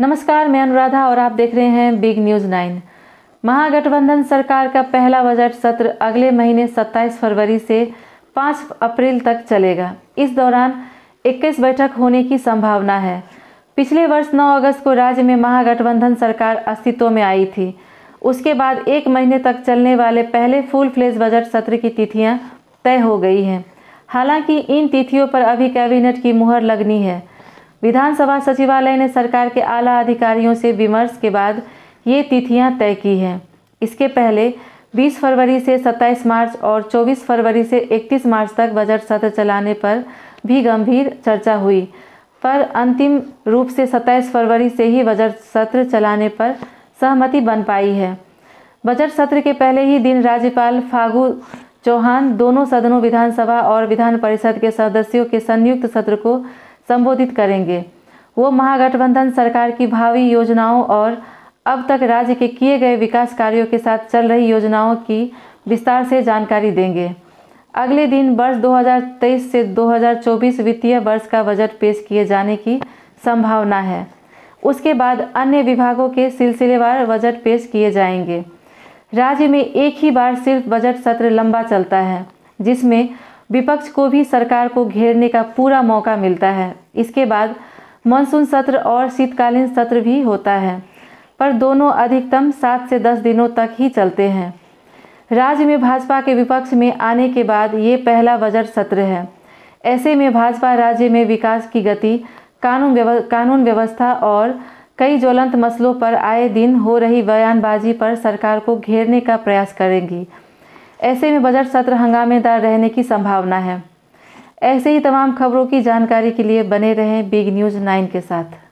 नमस्कार मैं अनुराधा और आप देख रहे हैं बिग न्यूज नाइन महागठबंधन सरकार का पहला बजट सत्र अगले महीने 27 फरवरी से 5 अप्रैल तक चलेगा इस दौरान 21 बैठक होने की संभावना है पिछले वर्ष 9 अगस्त को राज्य में महागठबंधन सरकार अस्तित्व में आई थी उसके बाद एक महीने तक चलने वाले पहले फुल फ्लेज बजट सत्र की तिथियां तय हो गई हैं हालांकि इन तिथियों पर अभी कैबिनेट की मुहर लगनी है विधानसभा सचिवालय ने सरकार के आला अधिकारियों से विमर्श के बाद ये तिथियां तय की हैं इसके पहले 20 फरवरी से 27 मार्च और 24 फरवरी से 31 मार्च तक बजट सत्र चलाने पर भी गंभीर चर्चा हुई पर अंतिम रूप से 27 फरवरी से ही बजट सत्र चलाने पर सहमति बन पाई है बजट सत्र के पहले ही दिन राज्यपाल फागू चौहान दोनों सदनों विधानसभा और विधान परिषद के सदस्यों के संयुक्त सत्र को संबोधित करेंगे वो महागठबंधन सरकार की भावी योजनाओं और अब तक राज्य के किए गए विकास कार्यों के साथ चल रही योजनाओं की विस्तार से जानकारी देंगे अगले दिन वर्ष 2023 से 2024 वित्तीय वर्ष का बजट पेश किए जाने की संभावना है उसके बाद अन्य विभागों के सिलसिलेवार बजट पेश किए जाएंगे राज्य में एक ही बार सिर्फ बजट सत्र लंबा चलता है जिसमें विपक्ष को भी सरकार को घेरने का पूरा मौका मिलता है इसके बाद मानसून सत्र और शीतकालीन सत्र भी होता है पर दोनों अधिकतम सात से दस दिनों तक ही चलते हैं राज्य में भाजपा के विपक्ष में आने के बाद ये पहला बजट सत्र है ऐसे में भाजपा राज्य में विकास की गति कानून व्यव, कानून व्यवस्था और कई ज्वलंत मसलों पर आए दिन हो रही बयानबाजी पर सरकार को घेरने का प्रयास करेंगी ऐसे में बजट सत्र हंगामेदार रहने की संभावना है ऐसे ही तमाम खबरों की जानकारी के लिए बने रहें बिग न्यूज़ नाइन के साथ